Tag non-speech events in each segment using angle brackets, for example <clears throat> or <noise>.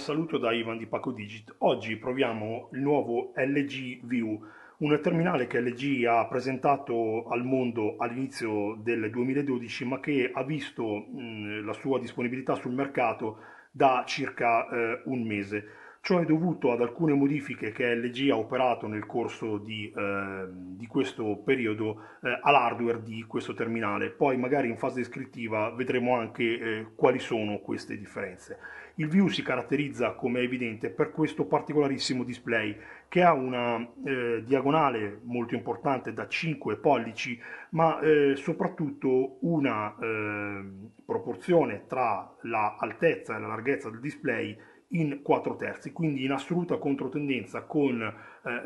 saluto da Ivan di Paco Digit. Oggi proviamo il nuovo LG View, un terminale che LG ha presentato al mondo all'inizio del 2012 ma che ha visto mh, la sua disponibilità sul mercato da circa eh, un mese. Ciò è dovuto ad alcune modifiche che LG ha operato nel corso di, eh, di questo periodo eh, all'hardware di questo terminale, poi magari in fase descrittiva vedremo anche eh, quali sono queste differenze. Il View si caratterizza, come è evidente, per questo particolarissimo display che ha una eh, diagonale molto importante da 5 pollici, ma eh, soprattutto una ehm, proporzione tra l'altezza la e la larghezza del display in 4 terzi, quindi in assoluta controtendenza con eh,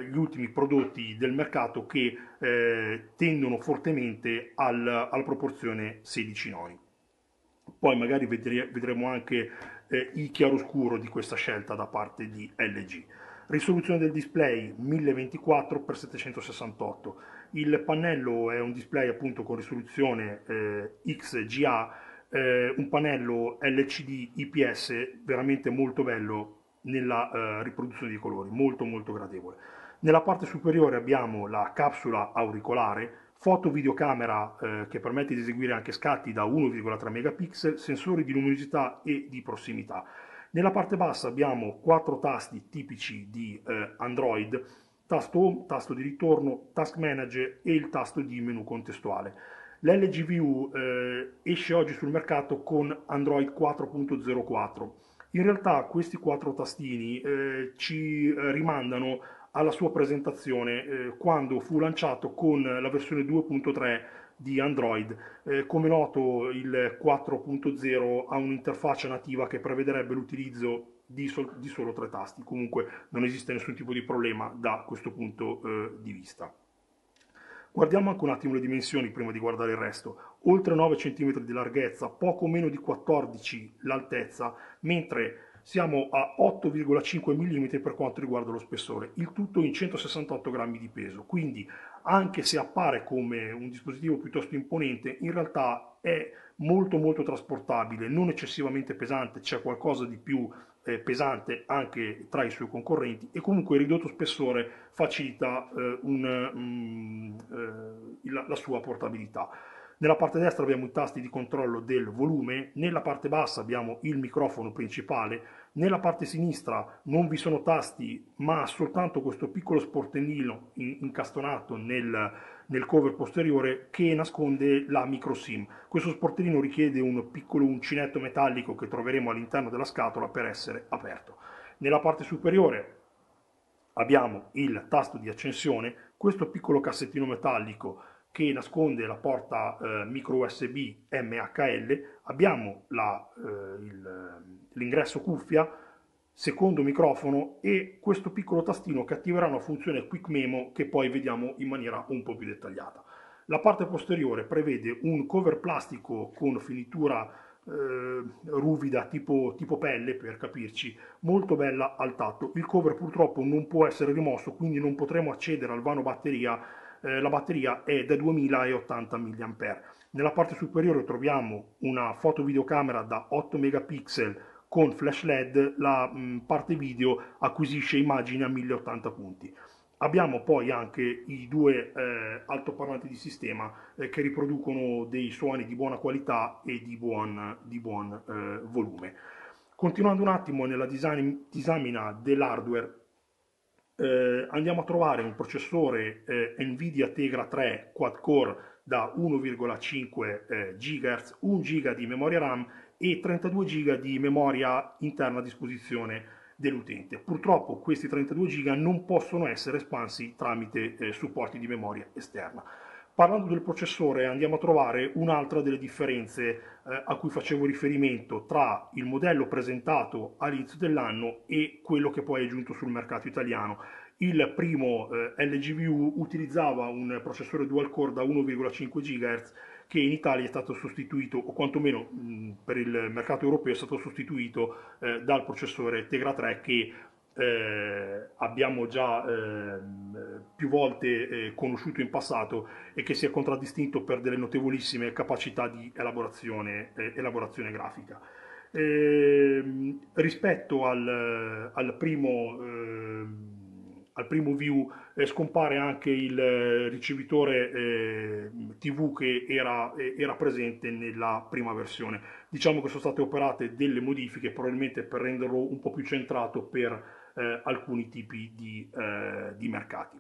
gli ultimi prodotti del mercato che eh, tendono fortemente al, alla proporzione 16 noni. Poi magari vedre, vedremo anche eh, il chiaroscuro di questa scelta da parte di LG. Risoluzione del display 1024x768. Il pannello è un display appunto con risoluzione eh, XGA eh, un pannello LCD IPS veramente molto bello nella eh, riproduzione dei colori, molto molto gradevole. Nella parte superiore abbiamo la capsula auricolare, foto videocamera eh, che permette di eseguire anche scatti da 1,3 megapixel, sensori di luminosità e di prossimità. Nella parte bassa abbiamo quattro tasti tipici di eh, Android, tasto home, tasto di ritorno, task manager e il tasto di menu contestuale. L'LGVU eh, esce oggi sul mercato con Android 4.04. In realtà questi quattro tastini eh, ci eh, rimandano alla sua presentazione eh, quando fu lanciato con la versione 2.3 di Android. Eh, come noto il 4.0 ha un'interfaccia nativa che prevederebbe l'utilizzo di, sol- di, solo tre tasti, comunque non esiste nessun tipo di problema da questo punto eh, di vista. Guardiamo anche un attimo le dimensioni prima di guardare il resto. Oltre 9 cm di larghezza, poco meno di 14 l'altezza, mentre siamo a 8,5 mm per quanto riguarda lo spessore, il tutto in 168 grammi di peso, quindi anche se appare come un dispositivo piuttosto imponente, in realtà è molto molto trasportabile, non eccessivamente pesante, c'è qualcosa di più eh, pesante anche tra i suoi concorrenti e comunque il ridotto spessore facilita eh, un, um, mm, eh, la, la sua portabilità. Nella parte destra abbiamo i tasti di controllo del volume, nella parte bassa abbiamo il microfono principale, nella parte sinistra non vi sono tasti ma soltanto questo piccolo sportellino incastonato nel, nel cover posteriore che nasconde la microSIM. Questo sportellino richiede un piccolo uncinetto metallico che troveremo all'interno della scatola per essere aperto. Nella parte superiore abbiamo il tasto di accensione, questo piccolo cassettino metallico che nasconde la porta eh, micro USB MHL, abbiamo eh, l'ingresso eh, cuffia, secondo microfono e questo piccolo tastino che attiverà una funzione Quick Memo che poi vediamo in maniera un po' più dettagliata. La parte posteriore prevede un cover plastico con finitura eh, ruvida tipo, tipo pelle per capirci, molto bella al tatto. Il cover purtroppo non può essere rimosso quindi non potremo accedere al vano batteria eh, la batteria è da 2080 mAh. Nella parte superiore troviamo una fotovideocamera da 8 megapixel con flash LED la mh, mm, parte video acquisisce immagini a 1080 punti. Abbiamo poi anche i due eh, altoparlanti di sistema eh, che riproducono dei suoni di buona qualità e di buon, di buon eh, volume. Continuando un attimo nella design, disamina dell'hardware, eh, andiamo a trovare un processore eh, Nvidia Tegra 3 quad core da 1,5 GHz, 1 GB di memoria RAM e 32 GB di memoria interna a disposizione dell'utente. Purtroppo questi 32 GB non possono essere espansi tramite eh, supporti di memoria esterna. Parlando del processore andiamo a trovare un'altra delle differenze eh, a cui facevo riferimento tra il modello presentato all'inizio dell'anno e quello che poi è giunto sul mercato italiano. Il primo eh, LGVU utilizzava un processore dual core da 1,5 GHz che in Italia è stato sostituito, o quantomeno mh, mm, per il mercato europeo è stato sostituito eh, dal processore Tegra 3 che eh, abbiamo già eh, più volte eh, conosciuto in passato e che si è contraddistinto per delle notevolissime capacità di elaborazione, eh, elaborazione grafica. Ehm, rispetto al, al primo ehm, al primo view eh, scompare anche il eh, ricevitore eh, TV che era, eh, era, presente nella prima versione. Diciamo che sono state operate delle modifiche probabilmente per renderlo un po' più centrato per eh, alcuni tipi di, eh, di mercati.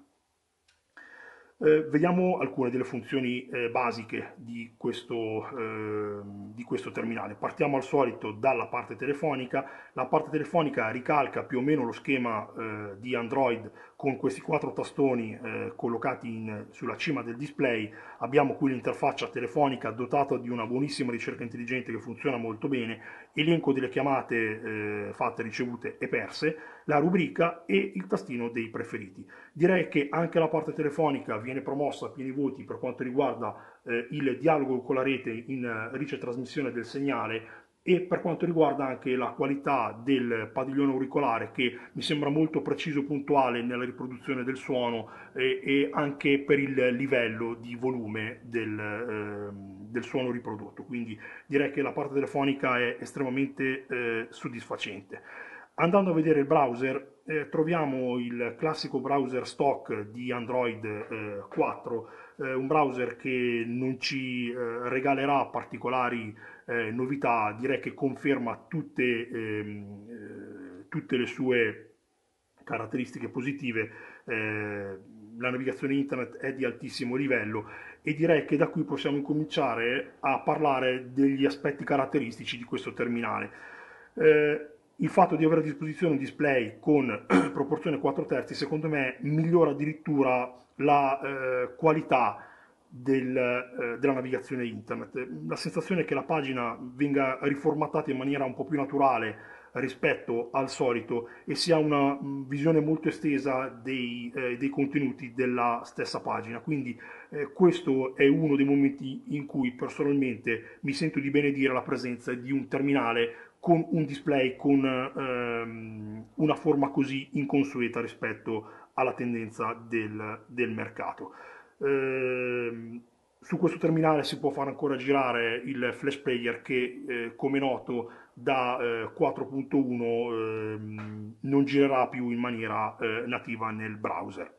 Eh, vediamo alcune delle funzioni eh, basiche di questo, eh, di questo, terminale. Partiamo al solito dalla parte telefonica. La parte telefonica ricalca più o meno lo schema eh, di Android con questi quattro tastoni eh, collocati in, sulla cima del display. Abbiamo qui l'interfaccia telefonica dotata di una buonissima ricerca intelligente che funziona molto bene, elenco delle chiamate eh, fatte, ricevute e perse la rubrica e il tastino dei preferiti. Direi che anche la parte telefonica viene promossa a pieni voti per quanto riguarda eh, il dialogo con la rete in eh, ricetrasmissione del segnale e per quanto riguarda anche la qualità del padiglione auricolare che mi sembra molto preciso e puntuale nella riproduzione del suono e, eh, e, anche per il livello di volume del, eh, del, suono riprodotto quindi direi che la parte telefonica è estremamente eh, soddisfacente Andando a vedere il browser eh, troviamo il classico browser stock di Android eh, 4, eh, un browser che non ci eh, regalerà particolari eh, novità, direi che conferma tutte, ehm, eh, tutte le sue caratteristiche positive la navigazione internet è di altissimo livello e direi che da qui possiamo cominciare a parlare degli aspetti caratteristici di questo terminale. Eh, il fatto di avere a disposizione un display con <clears throat> proporzione 4 terzi secondo me migliora addirittura la eh, qualità del, eh, della navigazione internet. La sensazione è che la pagina venga riformattata in maniera un po' più naturale rispetto al solito e si ha una mm, visione molto estesa dei, eh, dei contenuti della stessa pagina. Quindi eh, questo è uno dei momenti in cui personalmente mi sento di benedire la presenza di un terminale con un display con ehm, una forma così inconsueta rispetto alla tendenza del, del mercato. Eh, su questo terminale si può far ancora girare il flash player che eh, come noto da eh, 4.1 ehm, non girerà più in maniera eh, nativa nel browser.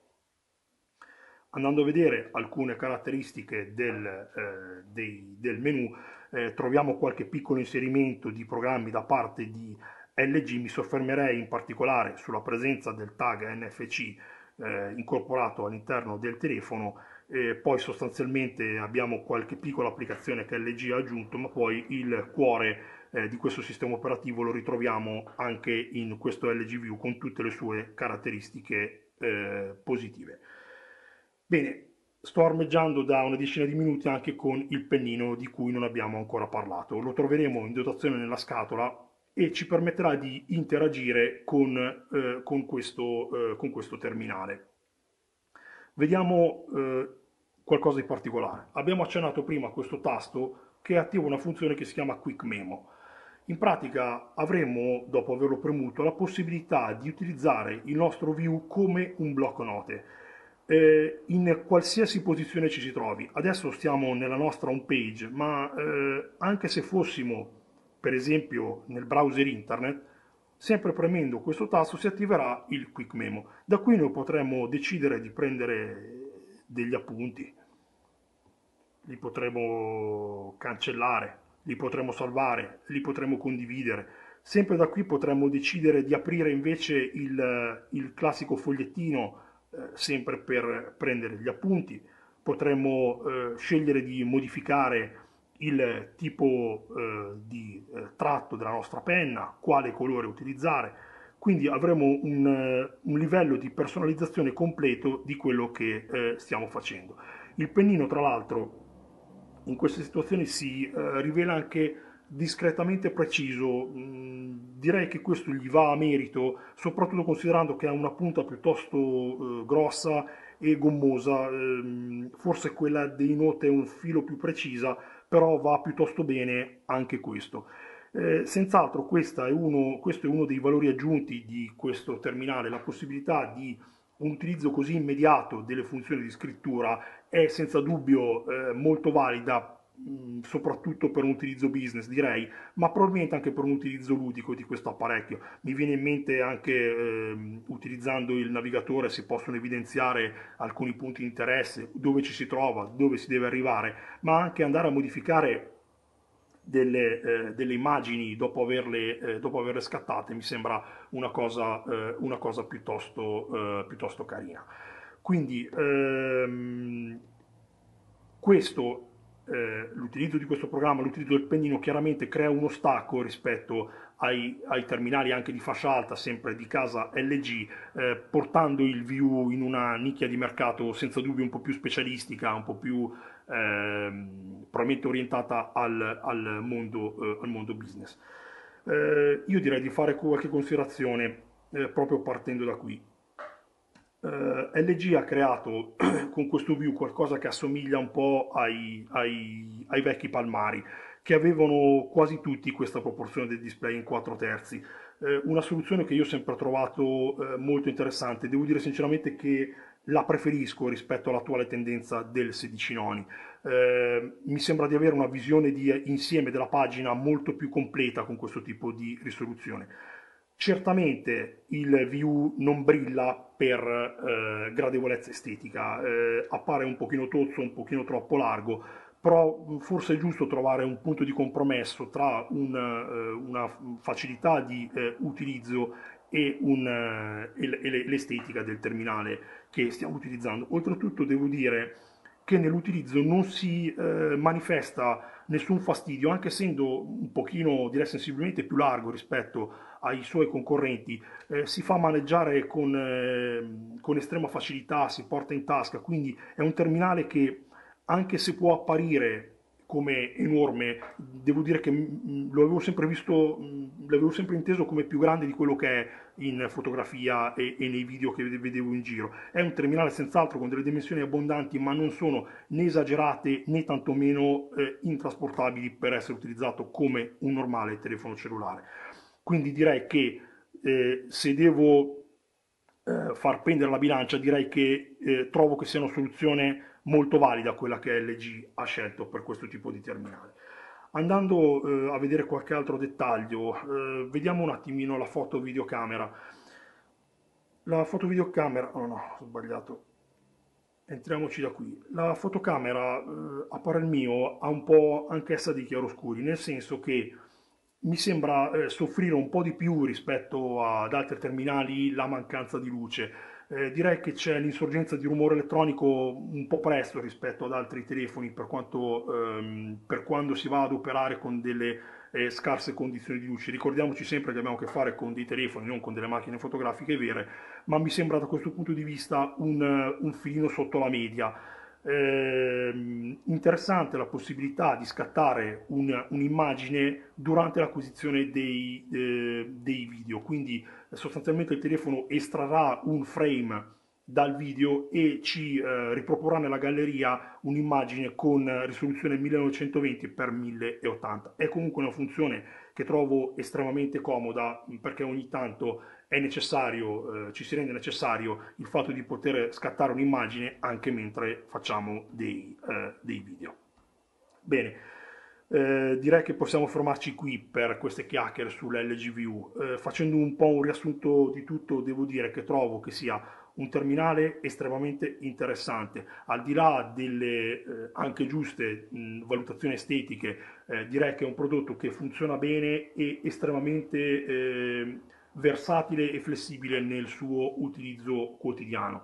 Andando a vedere alcune caratteristiche del, eh, dei, del menu, eh, troviamo qualche piccolo inserimento di programmi da parte di LG, mi soffermerei in particolare sulla presenza del tag NFC eh, incorporato all'interno del telefono, eh, poi sostanzialmente abbiamo qualche piccola applicazione che LG ha aggiunto, ma poi il cuore eh, di questo sistema operativo lo ritroviamo anche in questo LG View con tutte le sue caratteristiche eh, positive. Bene, sto armeggiando da una decina di minuti anche con il pennino di cui non abbiamo ancora parlato. Lo troveremo in dotazione nella scatola e ci permetterà di interagire con, eh, con, questo, eh, con questo, terminale. Vediamo eh, qualcosa di particolare. Abbiamo accennato prima a questo tasto che attiva una funzione che si chiama Quick Memo. In pratica avremo, dopo averlo premuto, la possibilità di utilizzare il nostro view come un blocco note eh, in qualsiasi posizione ci si trovi. Adesso stiamo nella nostra home page, ma eh, anche se fossimo, per esempio, nel browser internet, sempre premendo questo tasto si attiverà il Quick Memo. Da qui noi potremmo decidere di prendere degli appunti, li potremo cancellare, li potremo salvare, li potremo condividere. Sempre da qui potremmo decidere di aprire invece il, il classico fogliettino eh, sempre per prendere gli appunti, potremmo eh, scegliere di modificare il tipo eh, di tratto della nostra penna, quale colore utilizzare, quindi avremo un, un livello di personalizzazione completo di quello che stiamo facendo. Il pennino tra l'altro in queste situazioni si rivela anche discretamente preciso, direi che questo gli va a merito, soprattutto considerando che ha una punta piuttosto eh, grossa e gommosa, eh, forse quella dei Note è un filo più precisa, però va piuttosto bene anche questo. Eh, senz'altro questo è uno dei valori aggiunti di questo terminale, la possibilità di un utilizzo così immediato delle funzioni di scrittura è senza dubbio eh, molto valida Mm, soprattutto per un utilizzo business direi, ma probabilmente anche per un utilizzo ludico di questo apparecchio. Mi viene in mente anche eh, utilizzando il navigatore si possono evidenziare alcuni punti di interesse, dove ci si trova, dove si deve arrivare, ma anche andare a modificare delle, eh, delle immagini dopo averle, eh, dopo averle, scattate mi sembra una cosa, eh, una cosa piuttosto, eh, piuttosto carina. Quindi ehm, questo eh, l'utilizzo di questo programma, l'utilizzo del pennino chiaramente crea uno stacco rispetto ai, ai terminali anche di fascia alta, sempre di casa LG, eh, portando il view in una nicchia di mercato senza dubbio un po' più specialistica, un po' più ehm, probabilmente orientata al, al, mondo, eh, al mondo, business. Eh, io direi di fare qualche considerazione eh, proprio partendo da qui. Eh, LG ha creato <clears throat> con questo view qualcosa che assomiglia un po' ai, ai, ai vecchi palmari, che avevano quasi tutti questa proporzione del display in 4 terzi. Eh, una soluzione che io ho sempre trovato eh, molto interessante, devo dire sinceramente che la preferisco rispetto all'attuale tendenza del 16 noni. Eh, mi sembra di avere una visione di insieme della pagina molto più completa con questo tipo di risoluzione. Certamente il view non brilla per eh, gradevolezza estetica, eh, appare un pochino tozzo, un pochino troppo largo, però forse è giusto trovare un punto di compromesso tra un, eh, una facilità di eh, utilizzo e, un, eh, e l'estetica del terminale che stiamo utilizzando. Oltretutto devo dire che nell'utilizzo non si eh, manifesta nessun fastidio, anche essendo un pochino direi sensibilmente più largo rispetto a ai suoi concorrenti, eh, si fa maneggiare con, eh, con, estrema facilità, si porta in tasca, quindi è un terminale che anche se può apparire come enorme, devo dire che mm, lo avevo sempre visto, mm, l'avevo sempre inteso come più grande di quello che è in fotografia e, e nei video che vedevo in giro. È un terminale senz'altro con delle dimensioni abbondanti, ma non sono né esagerate né tantomeno eh, intrasportabili per essere utilizzato come un normale telefono cellulare. Quindi direi che eh, se devo eh, far pendere la bilancia, direi che eh, trovo che sia una soluzione molto valida quella che LG ha scelto per questo tipo di terminale. Andando eh, a vedere qualche altro dettaglio, eh, vediamo un attimino la foto videocamera. La foto videocamera, oh no, ho sbagliato, entriamoci da qui. La fotocamera, eh, a parer mio, ha un po' anch'essa di chiaroscuri, nel senso che mi sembra eh, soffrire un po' di più rispetto ad altri terminali la mancanza di luce. Eh, direi che c'è l'insorgenza di rumore elettronico un po' presto rispetto ad altri telefoni per, quanto, ehm, per quando si va ad operare con delle eh, scarse condizioni di luce. Ricordiamoci sempre che abbiamo a che fare con dei telefoni, non con delle macchine fotografiche vere, ma mi sembra da questo punto di vista un, un filino sotto la media eh, interessante la possibilità di scattare un, un'immagine durante l'acquisizione dei, eh, dei, video, quindi eh, sostanzialmente il telefono estrarrà un frame dal video e ci eh, riproporrà nella galleria un'immagine con risoluzione 1920x1080. È comunque una funzione che trovo estremamente comoda perché ogni tanto è necessario, eh, ci si rende necessario il fatto di poter scattare un'immagine anche mentre facciamo dei, eh, dei video. Bene, eh, direi che possiamo fermarci qui per queste chiacchiere sull'LGVU. Eh, facendo un po' un riassunto di tutto, devo dire che trovo che sia un terminale estremamente interessante, al di là delle eh, anche giuste mh, valutazioni estetiche, eh, direi che è un prodotto che funziona bene e estremamente eh, versatile e flessibile nel suo utilizzo quotidiano.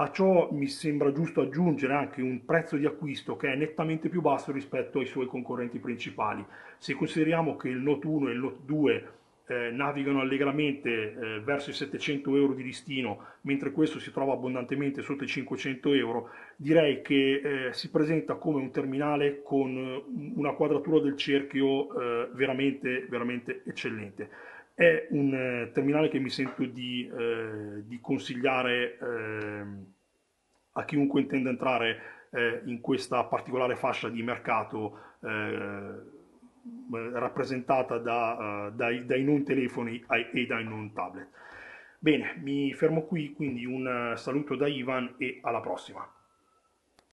A ciò mi sembra giusto aggiungere anche un prezzo di acquisto che è nettamente più basso rispetto ai suoi concorrenti principali. Se consideriamo che il Note 1 e il Note 2 eh, navigano allegramente eh, verso i 700 euro di listino, mentre questo si trova abbondantemente sotto i 500 euro, direi che eh, si presenta come un terminale con eh, una quadratura del cerchio eh, veramente, veramente eccellente. È un eh, terminale che mi sento di, di consigliare ehm, a chiunque intenda entrare in questa particolare fascia di mercato eh, rappresentata da, uh, dai, dai, non telefoni e dai non tablet. Bene, mi fermo qui, quindi un eh, saluto da Ivan e alla prossima.